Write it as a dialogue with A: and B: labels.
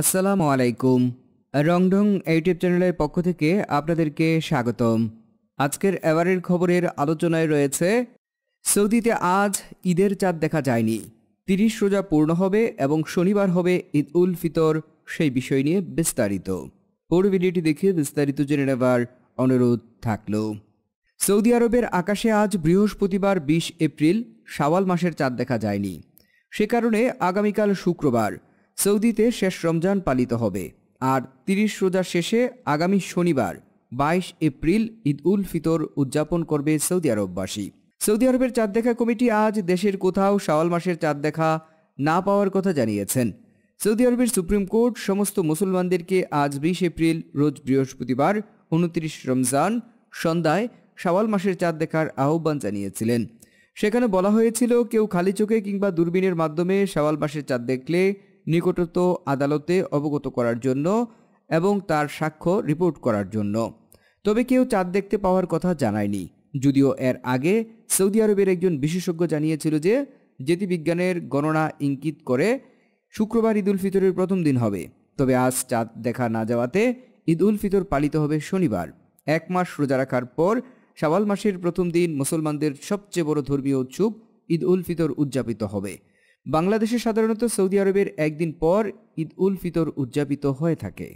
A: আসসালামু আলাইকুম রংডং ইউটিউব চ্যানেলের পক্ষ থেকে আপনাদেরকে স্বাগতম আজকের এবারের খবরের আলোচনায় রয়েছে সৌদিতে আজ ঈদের চাঁদ দেখা যায়নি তিরিশ রোজা পূর্ণ হবে এবং শনিবার হবে ঈদ উল ফিতর সেই বিষয় নিয়ে বিস্তারিত পুরো ভিডিওটি দেখে বিস্তারিত জেনে নেবার অনুরোধ থাকল সৌদি আরবের আকাশে আজ বৃহস্পতিবার বিশ এপ্রিল সাওয়াল মাসের চাঁদ দেখা যায়নি সে কারণে আগামীকাল শুক্রবার সৌদিতে শেষ রমজান পালিত হবে আর তিরিশ রোজা শেষে আগামী শনিবার বাইশ এপ্রিল ঈদ উল ফিতর উদযাপন করবে সৌদি আরববাসী সৌদি আরবের চাঁদ দেখা কমিটি আজ দেশের কোথাও শাওয়াল মাসের চাঁদ দেখা না পাওয়ার কথা জানিয়েছেন সৌদি আরবের সুপ্রিম কোর্ট সমস্ত মুসলমানদেরকে আজ বিশ এপ্রিল রোজ বৃহস্পতিবার উনত্রিশ রমজান সন্ধ্যায় শাওয়াল মাসের চাঁদ দেখার আহ্বান জানিয়েছিলেন সেখানে বলা হয়েছিল কেউ খালি চোখে কিংবা দূরবীনের মাধ্যমে শাওয়াল মাসের চাঁদ দেখলে নিকটত আদালতে অবগত করার জন্য এবং তার সাক্ষ্য রিপোর্ট করার জন্য তবে কেউ চাঁদ দেখতে পাওয়ার কথা জানায়নি যদিও এর আগে সৌদি আরবের একজন বিশেষজ্ঞ জানিয়েছিল যে জ্যোতিবিজ্ঞানের গণনা ইঙ্গিত করে শুক্রবার ঈদ উল ফিতরের প্রথম দিন হবে তবে আজ চাঁদ দেখা না যাওয়াতে ঈদ উল ফিতর পালিত হবে শনিবার এক মাস রোজা রাখার পর সাওয়াল মাসের প্রথম দিন মুসলমানদের সবচেয়ে বড় ধর্মীয় উৎসব ঈদ উল ফিতর উদযাপিত হবে বাংলাদেশে সাধারণত সৌদি আরবের একদিন পর ঈদ উল ফিতর উদযাপিত হয়ে থাকে